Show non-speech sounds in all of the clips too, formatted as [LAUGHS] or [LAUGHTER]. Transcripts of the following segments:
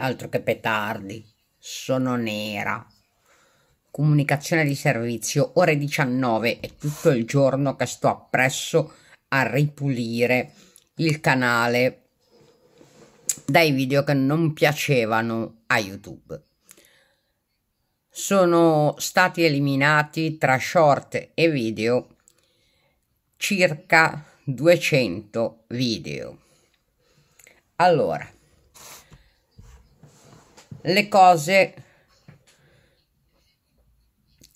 altro che petardi. Sono nera. Comunicazione di servizio, ore 19 e tutto il giorno che sto appresso a ripulire il canale dai video che non piacevano a YouTube. Sono stati eliminati tra short e video circa 200 video. Allora, le cose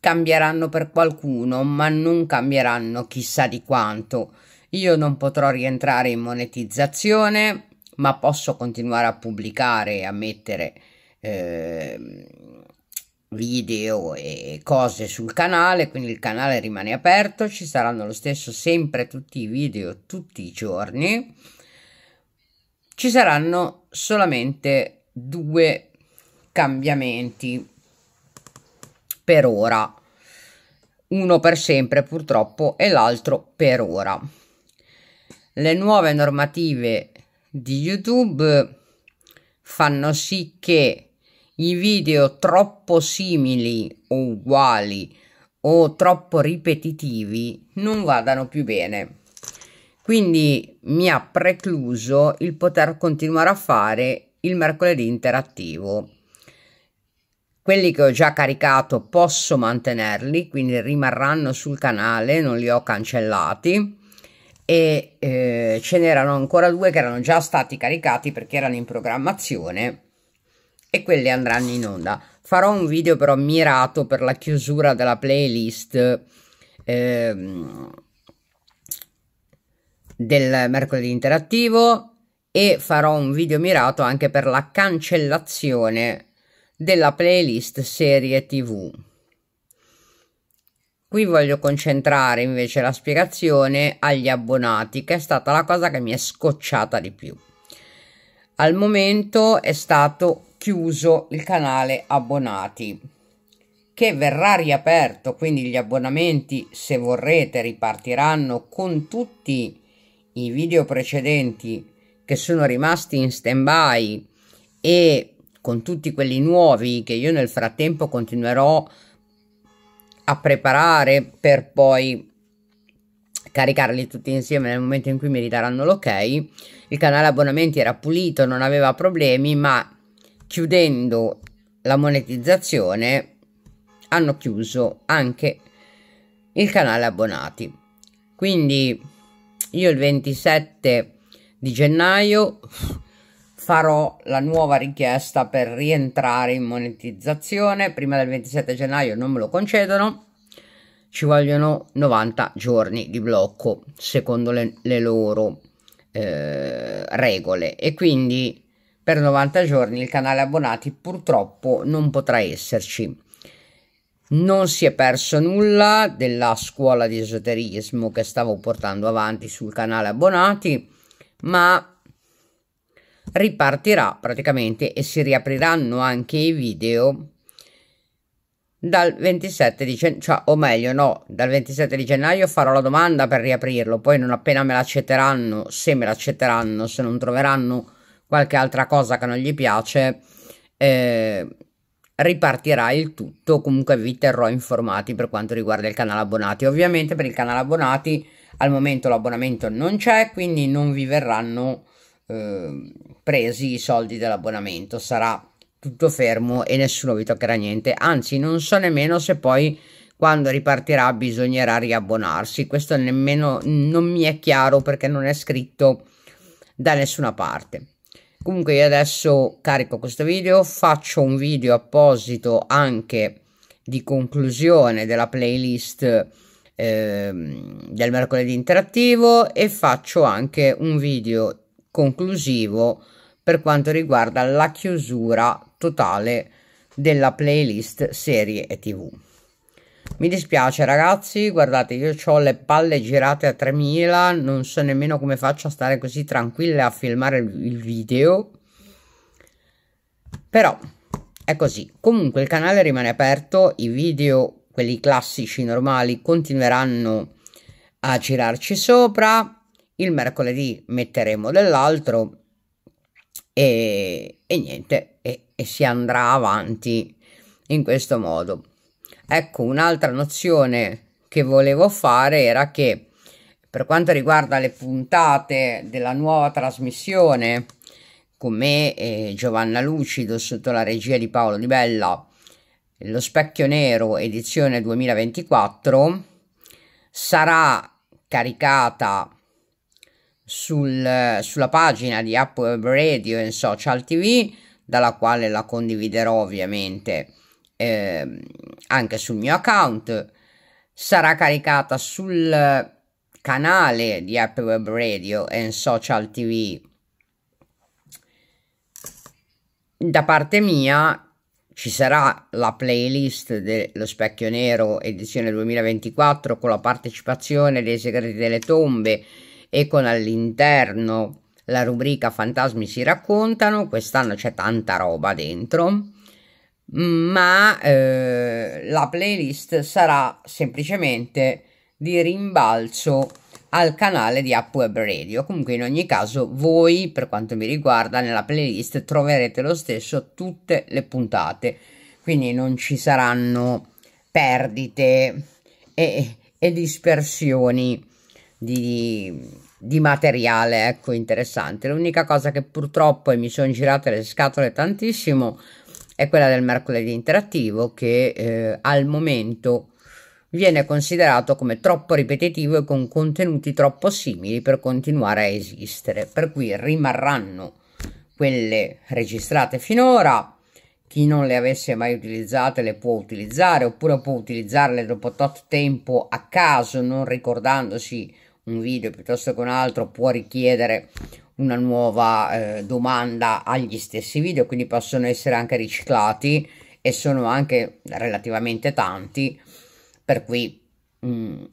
cambieranno per qualcuno, ma non cambieranno chissà di quanto. Io non potrò rientrare in monetizzazione, ma posso continuare a pubblicare e a mettere eh, video e cose sul canale, quindi il canale rimane aperto, ci saranno lo stesso sempre tutti i video tutti i giorni. Ci saranno solamente due cambiamenti per ora uno per sempre purtroppo e l'altro per ora le nuove normative di youtube fanno sì che i video troppo simili o uguali o troppo ripetitivi non vadano più bene quindi mi ha precluso il poter continuare a fare il mercoledì interattivo quelli che ho già caricato posso mantenerli, quindi rimarranno sul canale, non li ho cancellati e eh, ce n'erano ancora due che erano già stati caricati perché erano in programmazione e quelli andranno in onda. Farò un video però mirato per la chiusura della playlist ehm, del mercoledì interattivo e farò un video mirato anche per la cancellazione della playlist serie tv. Qui voglio concentrare invece la spiegazione agli abbonati, che è stata la cosa che mi è scocciata di più. Al momento è stato chiuso il canale abbonati, che verrà riaperto, quindi gli abbonamenti, se vorrete, ripartiranno con tutti i video precedenti che sono rimasti in stand-by e con tutti quelli nuovi che io nel frattempo continuerò a preparare per poi caricarli tutti insieme nel momento in cui mi ridaranno l'ok. Il canale abbonamenti era pulito, non aveva problemi, ma chiudendo la monetizzazione hanno chiuso anche il canale abbonati. Quindi io il 27 di gennaio farò la nuova richiesta per rientrare in monetizzazione prima del 27 gennaio non me lo concedono ci vogliono 90 giorni di blocco secondo le, le loro eh, regole e quindi per 90 giorni il canale abbonati purtroppo non potrà esserci non si è perso nulla della scuola di esoterismo che stavo portando avanti sul canale abbonati ma ripartirà praticamente e si riapriranno anche i video dal 27 di gennaio, cioè, o meglio no, dal 27 di gennaio farò la domanda per riaprirlo, poi non appena me l'accetteranno, se me l'accetteranno, se non troveranno qualche altra cosa che non gli piace, eh, ripartirà il tutto, comunque vi terrò informati per quanto riguarda il canale abbonati. Ovviamente per il canale abbonati al momento l'abbonamento non c'è, quindi non vi verranno Ehm, presi i soldi dell'abbonamento, sarà tutto fermo e nessuno vi toccherà niente, anzi non so nemmeno se poi quando ripartirà bisognerà riabbonarsi, questo nemmeno non mi è chiaro perché non è scritto da nessuna parte. Comunque io adesso carico questo video, faccio un video apposito anche di conclusione della playlist eh, del mercoledì interattivo e faccio anche un video conclusivo per quanto riguarda la chiusura totale della playlist serie e tv. Mi dispiace ragazzi, guardate io ho le palle girate a 3000, non so nemmeno come faccio a stare così tranquilla a filmare il video, però è così. Comunque il canale rimane aperto, i video, quelli classici normali, continueranno a girarci sopra, il mercoledì metteremo dell'altro e, e niente, e, e si andrà avanti in questo modo. Ecco, un'altra nozione che volevo fare era che per quanto riguarda le puntate della nuova trasmissione, con me e Giovanna Lucido sotto la regia di Paolo Di Bella, lo Specchio Nero edizione 2024 sarà caricata sul, sulla pagina di Apple Radio e Social TV, dalla quale la condividerò ovviamente eh, anche sul mio account. Sarà caricata sul canale di Apple Web Radio e Social TV da parte mia ci sarà la playlist dello Specchio Nero edizione 2024 con la partecipazione dei Segreti delle Tombe e con all'interno la rubrica Fantasmi si raccontano, quest'anno c'è tanta roba dentro, ma eh, la playlist sarà semplicemente di rimbalzo al canale di app web Radio. Comunque in ogni caso voi, per quanto mi riguarda, nella playlist troverete lo stesso tutte le puntate, quindi non ci saranno perdite e, e dispersioni di di materiale ecco interessante l'unica cosa che purtroppo e mi sono girate le scatole tantissimo è quella del mercoledì interattivo che eh, al momento viene considerato come troppo ripetitivo e con contenuti troppo simili per continuare a esistere per cui rimarranno quelle registrate finora chi non le avesse mai utilizzate le può utilizzare oppure può utilizzarle dopo tanto tempo a caso non ricordandosi un video piuttosto che un altro può richiedere una nuova eh, domanda agli stessi video, quindi possono essere anche riciclati e sono anche relativamente tanti, per cui mh, mm,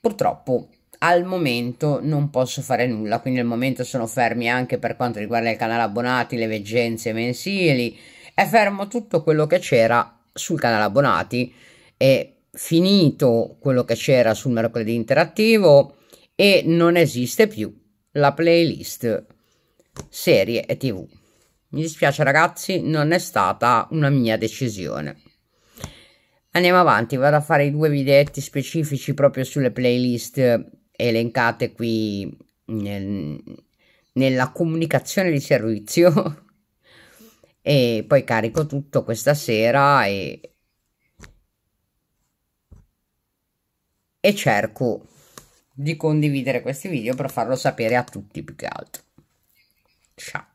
purtroppo al momento non posso fare nulla, quindi al momento sono fermi anche per quanto riguarda il canale abbonati, le veggenze mensili, è fermo tutto quello che c'era sul canale abbonati, e finito quello che c'era sul mercoledì interattivo, e non esiste più la playlist serie e tv. Mi dispiace ragazzi, non è stata una mia decisione. Andiamo avanti, vado a fare i due videetti specifici proprio sulle playlist elencate qui nel, nella comunicazione di servizio [LAUGHS] e poi carico tutto questa sera e, e cerco di condividere questi video per farlo sapere a tutti più che altro. Ciao.